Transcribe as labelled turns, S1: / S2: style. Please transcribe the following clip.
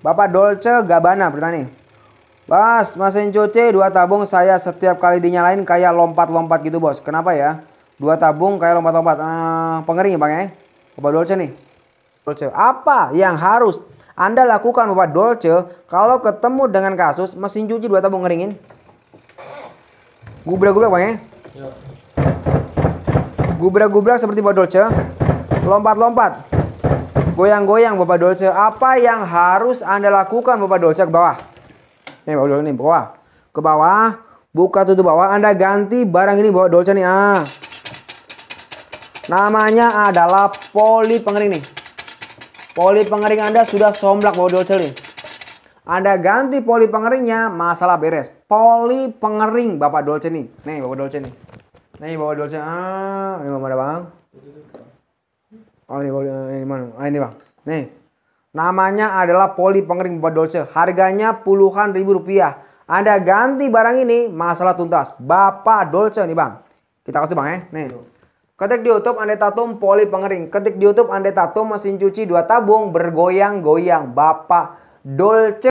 S1: Bapak Dolce Gabbana bertani. bos mesin cuci dua tabung saya setiap kali dinyalain kayak lompat-lompat gitu bos. Kenapa ya? Dua tabung kayak lompat-lompat. Eh, pengering ya bang ya? Bapak Dolce nih. Dolce. Apa yang harus Anda lakukan Bapak Dolce kalau ketemu dengan kasus mesin cuci dua tabung ngeringin? Gubrak-gubrak bang ya? ya. Gubrak-gubrak seperti Bapak Dolce. Lompat-lompat goyang-goyang Bapak Dolce. Apa yang harus Anda lakukan Bapak Dolce ke bawah? Nih eh, Bapak Dolce nih, ke bawah. Ke bawah, buka tutup bawah, Anda ganti barang ini Bapak Dolce nih. Ah. Namanya adalah poli pengering nih. Poli pengering Anda sudah somblak Bapak Dolce nih. Anda ganti poli pengeringnya, masalah beres. Poli pengering Bapak Dolce nih. Nih Bapak Dolce nih. Nih Bapak Dolce. Ah, ini Bapak Bang? Oh ini, ini mana? Ah, ini bang. Nih. Namanya adalah poli pengering buat dolce. Harganya puluhan ribu rupiah. Anda ganti barang ini, masalah tuntas. Bapak dolce nih bang. Kita kasih bang ya. Nih. Ketik di YouTube Tatum poli pengering. Ketik di YouTube Tatum mesin cuci dua tabung bergoyang-goyang. Bapak Dolce